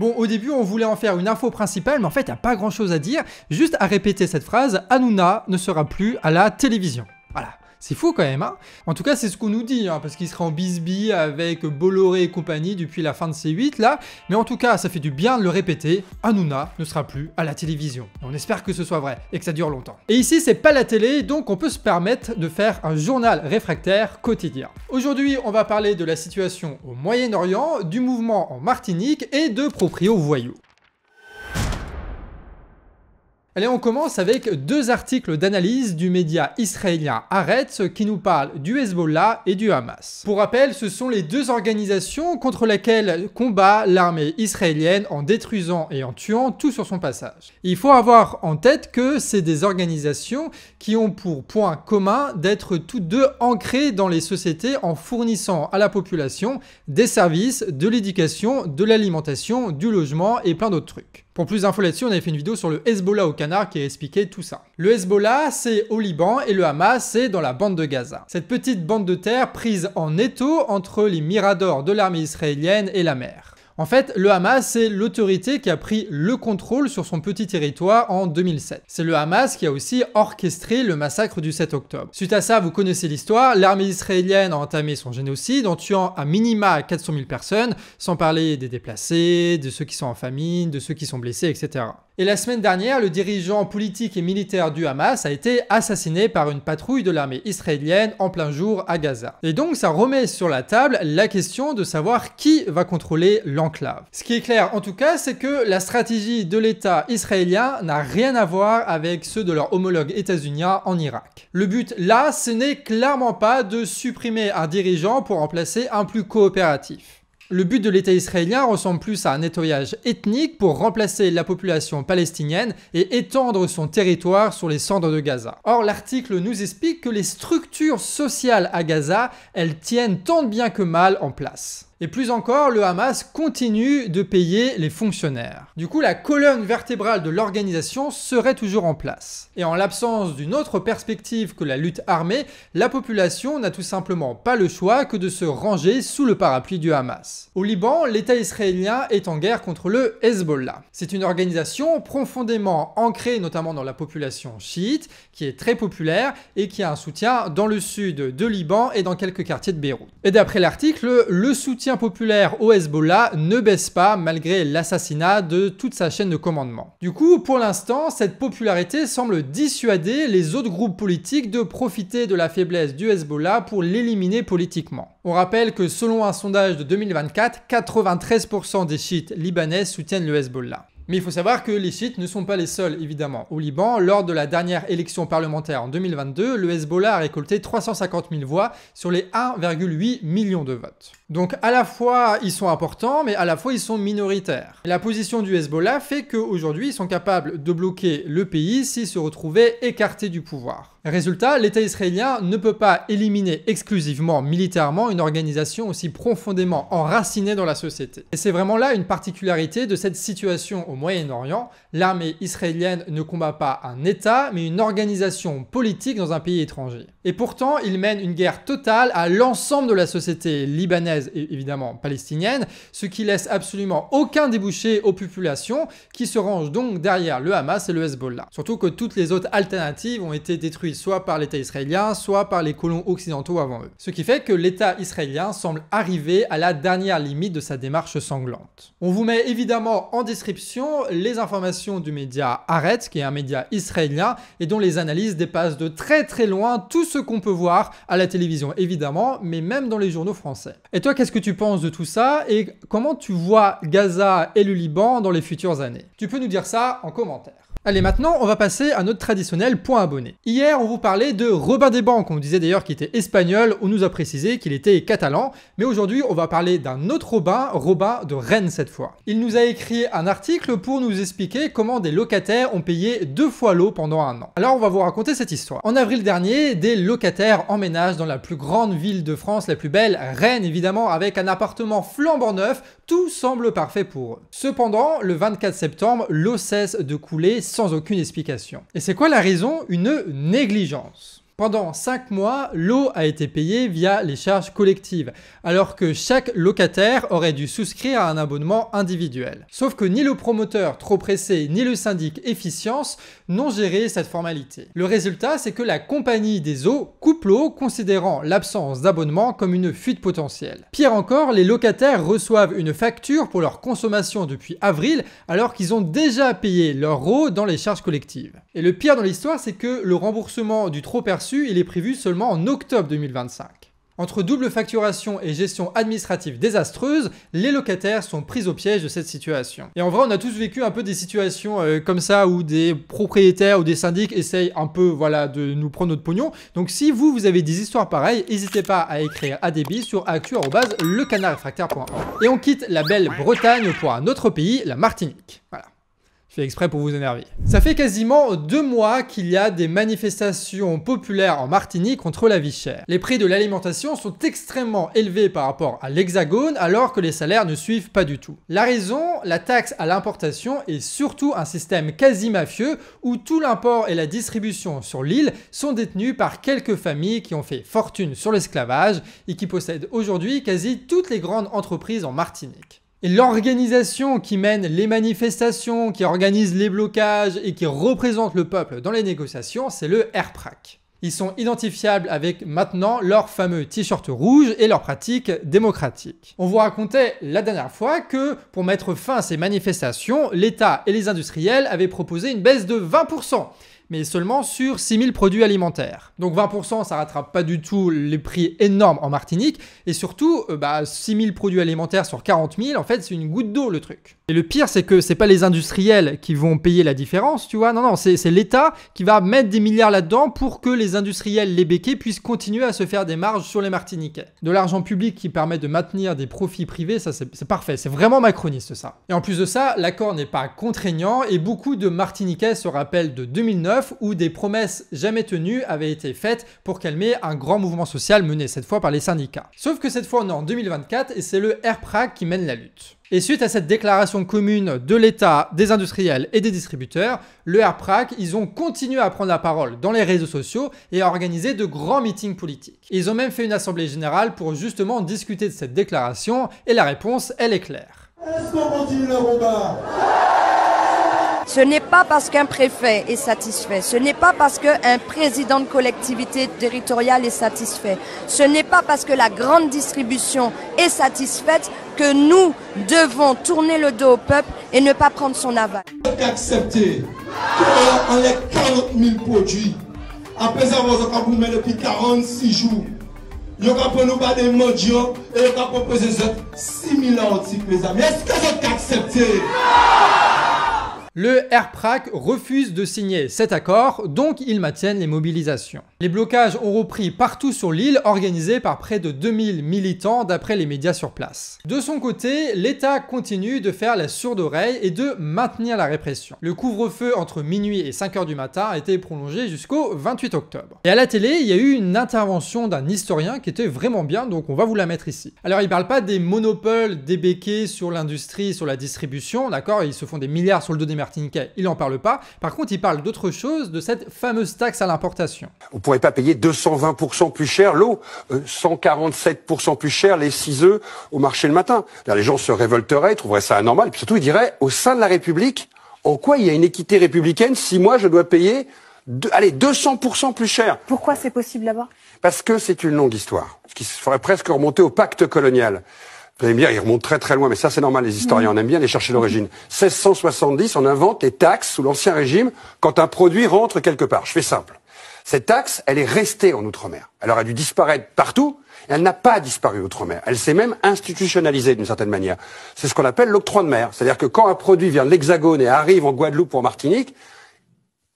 Bon, au début, on voulait en faire une info principale, mais en fait, il a pas grand-chose à dire, juste à répéter cette phrase, Anuna ne sera plus à la télévision. Voilà, c'est fou quand même, hein En tout cas, c'est ce qu'on nous dit, hein, parce qu'il sera en bisby avec Bolloré et compagnie depuis la fin de C8, là. Mais en tout cas, ça fait du bien de le répéter, Hanouna ne sera plus à la télévision. On espère que ce soit vrai et que ça dure longtemps. Et ici, c'est pas la télé, donc on peut se permettre de faire un journal réfractaire quotidien. Aujourd'hui, on va parler de la situation au Moyen-Orient, du mouvement en Martinique et de proprio Voyou. Allez, on commence avec deux articles d'analyse du média israélien Aretz qui nous parlent du Hezbollah et du Hamas. Pour rappel, ce sont les deux organisations contre lesquelles combat l'armée israélienne en détruisant et en tuant tout sur son passage. Il faut avoir en tête que c'est des organisations qui ont pour point commun d'être toutes deux ancrées dans les sociétés en fournissant à la population des services, de l'éducation, de l'alimentation, du logement et plein d'autres trucs. Pour plus d'infos là-dessus, on avait fait une vidéo sur le Hezbollah au canard qui a expliqué tout ça. Le Hezbollah, c'est au Liban et le Hamas, c'est dans la bande de Gaza. Cette petite bande de terre prise en étau entre les miradors de l'armée israélienne et la mer. En fait, le Hamas, c'est l'autorité qui a pris le contrôle sur son petit territoire en 2007. C'est le Hamas qui a aussi orchestré le massacre du 7 octobre. Suite à ça, vous connaissez l'histoire, l'armée israélienne a entamé son génocide en tuant à minima 400 000 personnes, sans parler des déplacés, de ceux qui sont en famine, de ceux qui sont blessés, etc. Et la semaine dernière, le dirigeant politique et militaire du Hamas a été assassiné par une patrouille de l'armée israélienne en plein jour à Gaza. Et donc ça remet sur la table la question de savoir qui va contrôler l'enquête ce qui est clair en tout cas, c'est que la stratégie de l'État israélien n'a rien à voir avec ceux de leurs homologues états en Irak. Le but là, ce n'est clairement pas de supprimer un dirigeant pour remplacer un plus coopératif. Le but de l'État israélien ressemble plus à un nettoyage ethnique pour remplacer la population palestinienne et étendre son territoire sur les cendres de Gaza. Or, l'article nous explique que les structures sociales à Gaza, elles tiennent tant bien que mal en place. Et plus encore, le Hamas continue de payer les fonctionnaires. Du coup, la colonne vertébrale de l'organisation serait toujours en place. Et en l'absence d'une autre perspective que la lutte armée, la population n'a tout simplement pas le choix que de se ranger sous le parapluie du Hamas. Au Liban, l'État israélien est en guerre contre le Hezbollah. C'est une organisation profondément ancrée notamment dans la population chiite, qui est très populaire et qui a un soutien dans le sud de Liban et dans quelques quartiers de Beyrouth. Et d'après l'article, le soutien populaire au Hezbollah ne baisse pas malgré l'assassinat de toute sa chaîne de commandement. Du coup, pour l'instant, cette popularité semble dissuader les autres groupes politiques de profiter de la faiblesse du Hezbollah pour l'éliminer politiquement. On rappelle que selon un sondage de 2024, 93% des chiites libanais soutiennent le Hezbollah. Mais il faut savoir que les chiites ne sont pas les seuls, évidemment. Au Liban, lors de la dernière élection parlementaire en 2022, le Hezbollah a récolté 350 000 voix sur les 1,8 million de votes. Donc à la fois ils sont importants, mais à la fois ils sont minoritaires. la position du Hezbollah fait qu'aujourd'hui ils sont capables de bloquer le pays s'ils se retrouvaient écartés du pouvoir. Résultat, l'État israélien ne peut pas éliminer exclusivement militairement une organisation aussi profondément enracinée dans la société. Et c'est vraiment là une particularité de cette situation au Moyen-Orient, l'armée israélienne ne combat pas un État, mais une organisation politique dans un pays étranger. Et pourtant, il mène une guerre totale à l'ensemble de la société libanaise et évidemment palestinienne, ce qui laisse absolument aucun débouché aux populations qui se rangent donc derrière le Hamas et le Hezbollah. Surtout que toutes les autres alternatives ont été détruites soit par l'État israélien, soit par les colons occidentaux avant eux. Ce qui fait que l'État israélien semble arriver à la dernière limite de sa démarche sanglante. On vous met évidemment en description les informations du média Haaretz, qui est un média israélien et dont les analyses dépassent de très très loin tout ce qu'on peut voir à la télévision évidemment, mais même dans les journaux français. Et toi, qu'est-ce que tu penses de tout ça et comment tu vois Gaza et le Liban dans les futures années Tu peux nous dire ça en commentaire. Allez, maintenant, on va passer à notre traditionnel point abonné. Hier, on vous parlait de Robin des Banques, on disait d'ailleurs qu'il était espagnol, on nous a précisé qu'il était catalan, mais aujourd'hui, on va parler d'un autre Robin, Robin de Rennes cette fois. Il nous a écrit un article pour nous expliquer comment des locataires ont payé deux fois l'eau pendant un an. Alors, on va vous raconter cette histoire. En avril dernier, des locataires emménagent dans la plus grande ville de France, la plus belle, Rennes évidemment, avec un appartement flambant neuf, tout semble parfait pour eux. Cependant, le 24 septembre, l'eau cesse de couler sans aucune explication. Et c'est quoi la raison Une négligence. Pendant 5 mois, l'eau a été payée via les charges collectives, alors que chaque locataire aurait dû souscrire à un abonnement individuel. Sauf que ni le promoteur trop pressé, ni le syndic efficience n'ont géré cette formalité. Le résultat, c'est que la compagnie des eaux coupe l'eau, considérant l'absence d'abonnement comme une fuite potentielle. Pire encore, les locataires reçoivent une facture pour leur consommation depuis avril, alors qu'ils ont déjà payé leur eau dans les charges collectives. Et le pire dans l'histoire, c'est que le remboursement du trop perçu il est prévu seulement en octobre 2025. Entre double facturation et gestion administrative désastreuse, les locataires sont pris au piège de cette situation. Et en vrai, on a tous vécu un peu des situations euh, comme ça où des propriétaires ou des syndics essayent un peu voilà, de nous prendre notre pognon. Donc si vous, vous avez des histoires pareilles, n'hésitez pas à écrire à débit sur actu.lecanardrefractaire.org. Et on quitte la belle Bretagne pour un autre pays, la Martinique. Voilà fais exprès pour vous énerver. Ça fait quasiment deux mois qu'il y a des manifestations populaires en Martinique contre la vie chère. Les prix de l'alimentation sont extrêmement élevés par rapport à l'Hexagone alors que les salaires ne suivent pas du tout. La raison, la taxe à l'importation est surtout un système quasi mafieux où tout l'import et la distribution sur l'île sont détenus par quelques familles qui ont fait fortune sur l'esclavage et qui possèdent aujourd'hui quasi toutes les grandes entreprises en Martinique. Et l'organisation qui mène les manifestations, qui organise les blocages et qui représente le peuple dans les négociations, c'est le RPRAC. Ils sont identifiables avec maintenant leur fameux t-shirt rouge et leur pratique démocratique. On vous racontait la dernière fois que pour mettre fin à ces manifestations, l'État et les industriels avaient proposé une baisse de 20% mais seulement sur 6000 produits alimentaires. Donc 20%, ça rattrape pas du tout les prix énormes en Martinique, et surtout, euh, bah, 6000 produits alimentaires sur 40 000, en fait, c'est une goutte d'eau le truc. Et le pire, c'est que c'est pas les industriels qui vont payer la différence, tu vois, non, non, c'est l'État qui va mettre des milliards là-dedans pour que les industriels, les béquets, puissent continuer à se faire des marges sur les Martiniquais. De l'argent public qui permet de maintenir des profits privés, ça c'est parfait, c'est vraiment macroniste ça. Et en plus de ça, l'accord n'est pas contraignant, et beaucoup de Martiniquais se rappellent de 2009, où des promesses jamais tenues avaient été faites pour calmer un grand mouvement social mené cette fois par les syndicats. Sauf que cette fois on est en 2024 et c'est le RPRAC qui mène la lutte. Et suite à cette déclaration commune de l'État, des industriels et des distributeurs, le RPRAC, ils ont continué à prendre la parole dans les réseaux sociaux et à organiser de grands meetings politiques. Ils ont même fait une assemblée générale pour justement discuter de cette déclaration et la réponse, elle est claire. Est-ce qu'on continue le combat ce n'est pas parce qu'un préfet est satisfait, ce n'est pas parce qu'un président de collectivité territoriale est satisfait, ce n'est pas parce que la grande distribution est satisfaite que nous devons tourner le dos au peuple et ne pas prendre son aval. Accepter qu'on les 40 000 produits après avoir vous depuis 46 jours. nous avons nous pas des mendiants et nous avons proposé 6 000 anti les Est-ce que vous acceptez le RPRAC refuse de signer cet accord, donc ils maintiennent les mobilisations. Les blocages ont repris partout sur l'île, organisés par près de 2000 militants d'après les médias sur place. De son côté, l'État continue de faire la sourde oreille et de maintenir la répression. Le couvre-feu entre minuit et 5h du matin a été prolongé jusqu'au 28 octobre. Et à la télé, il y a eu une intervention d'un historien qui était vraiment bien, donc on va vous la mettre ici. Alors il parle pas des monopoles débéqués sur l'industrie, sur la distribution, d'accord Ils se font des milliards sur le dos des martiniquais, il n'en parle pas. Par contre, il parle d'autre chose, de cette fameuse taxe à l'importation. On ne pourrait pas payer 220% plus cher l'eau, 147% euh, plus cher les ciseaux au marché le matin. Les gens se révolteraient, trouveraient ça anormal. Et puis surtout, ils diraient, au sein de la République, en quoi il y a une équité républicaine si moi je dois payer allez, 200% plus cher. Pourquoi c'est possible là Parce que c'est une longue histoire. Ce qui ferait presque remonter au pacte colonial. Vous allez me dire, ils remontent très très loin, mais ça c'est normal, les historiens, on mm. aime bien aller chercher l'origine. 1670, on invente les taxes sous l'Ancien Régime quand un produit rentre quelque part. Je fais simple. Cette taxe, elle est restée en Outre-mer. Elle aurait dû disparaître partout, et elle n'a pas disparu outre-mer. Elle s'est même institutionnalisée d'une certaine manière. C'est ce qu'on appelle l'octroi de mer. C'est-à-dire que quand un produit vient de l'Hexagone et arrive en Guadeloupe ou en Martinique,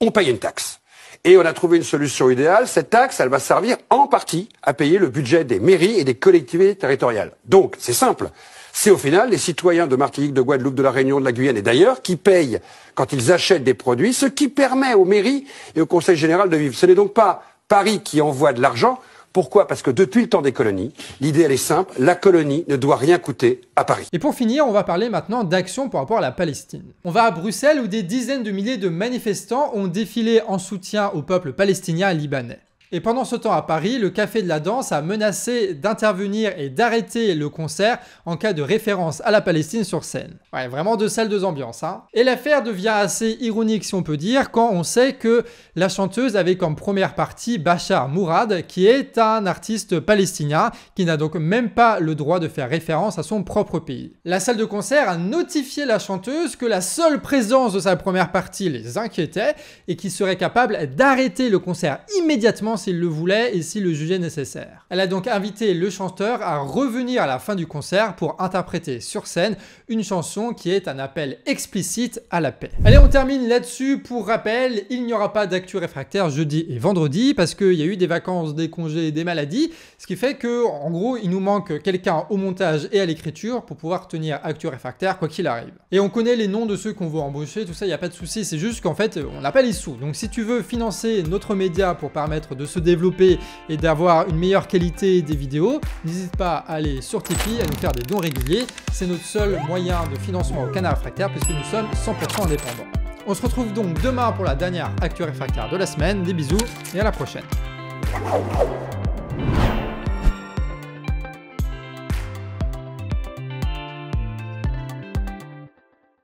on paye une taxe. Et on a trouvé une solution idéale. Cette taxe, elle va servir en partie à payer le budget des mairies et des collectivités territoriales. Donc, c'est simple. C'est au final les citoyens de Martinique, de Guadeloupe, de la Réunion, de la Guyane et d'ailleurs qui payent quand ils achètent des produits, ce qui permet aux mairies et au Conseil général de vivre. Ce n'est donc pas Paris qui envoie de l'argent, pourquoi Parce que depuis le temps des colonies, l'idée elle est simple, la colonie ne doit rien coûter à Paris. Et pour finir, on va parler maintenant d'action par rapport à la Palestine. On va à Bruxelles où des dizaines de milliers de manifestants ont défilé en soutien au peuple palestinien libanais. Et pendant ce temps à Paris, le Café de la Danse a menacé d'intervenir et d'arrêter le concert en cas de référence à la Palestine sur scène. Ouais, vraiment de salles de ambiance. Hein. Et l'affaire devient assez ironique si on peut dire quand on sait que la chanteuse avait comme première partie Bachar Mourad qui est un artiste palestinien qui n'a donc même pas le droit de faire référence à son propre pays. La salle de concert a notifié la chanteuse que la seule présence de sa première partie les inquiétait et qui serait capable d'arrêter le concert immédiatement s'il le voulait et s'il le jugeait nécessaire. Elle a donc invité le chanteur à revenir à la fin du concert pour interpréter sur scène une chanson qui est un appel explicite à la paix. Allez, on termine là-dessus. Pour rappel, il n'y aura pas d'actu réfractaire jeudi et vendredi parce qu'il y a eu des vacances, des congés, des maladies, ce qui fait que, en gros, il nous manque quelqu'un au montage et à l'écriture pour pouvoir tenir actu réfractaire quoi qu'il arrive. Et on connaît les noms de ceux qu'on veut embaucher, tout ça, il n'y a pas de souci, c'est juste qu'en fait, on n'a pas les sous. Donc si tu veux financer notre média pour permettre de se développer et d'avoir une meilleure qualité des vidéos, n'hésite pas à aller sur Tipeee, à nous faire des dons réguliers. C'est notre seul moyen de financement au canal réfractaire puisque nous sommes 100% indépendants. On se retrouve donc demain pour la dernière Actu Réfractaire de la semaine. Des bisous et à la prochaine.